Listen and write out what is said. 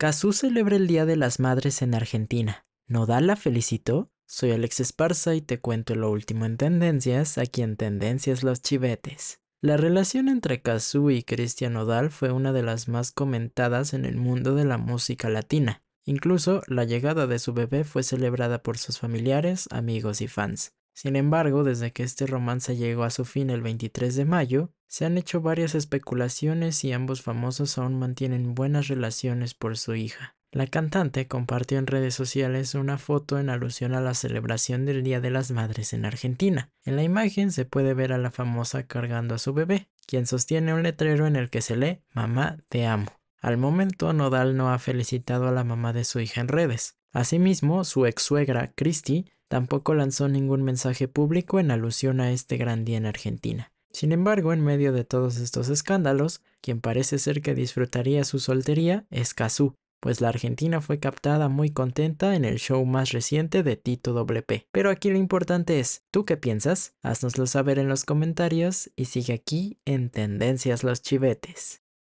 Cazú celebra el Día de las Madres en Argentina. Nodal la felicitó. Soy Alex Esparza y te cuento lo último en tendencias, aquí en Tendencias los Chivetes. La relación entre Cazú y Cristian Nodal fue una de las más comentadas en el mundo de la música latina. Incluso la llegada de su bebé fue celebrada por sus familiares, amigos y fans. Sin embargo, desde que este romance llegó a su fin el 23 de mayo, se han hecho varias especulaciones y ambos famosos aún mantienen buenas relaciones por su hija. La cantante compartió en redes sociales una foto en alusión a la celebración del Día de las Madres en Argentina. En la imagen se puede ver a la famosa cargando a su bebé, quien sostiene un letrero en el que se lee Mamá, te amo. Al momento, Nodal no ha felicitado a la mamá de su hija en redes. Asimismo, su ex suegra, Christy, Tampoco lanzó ningún mensaje público en alusión a este gran día en Argentina. Sin embargo, en medio de todos estos escándalos, quien parece ser que disfrutaría su soltería es Cazú, pues la Argentina fue captada muy contenta en el show más reciente de Tito WP. Pero aquí lo importante es, ¿tú qué piensas? Haznoslo saber en los comentarios y sigue aquí en Tendencias los Chivetes.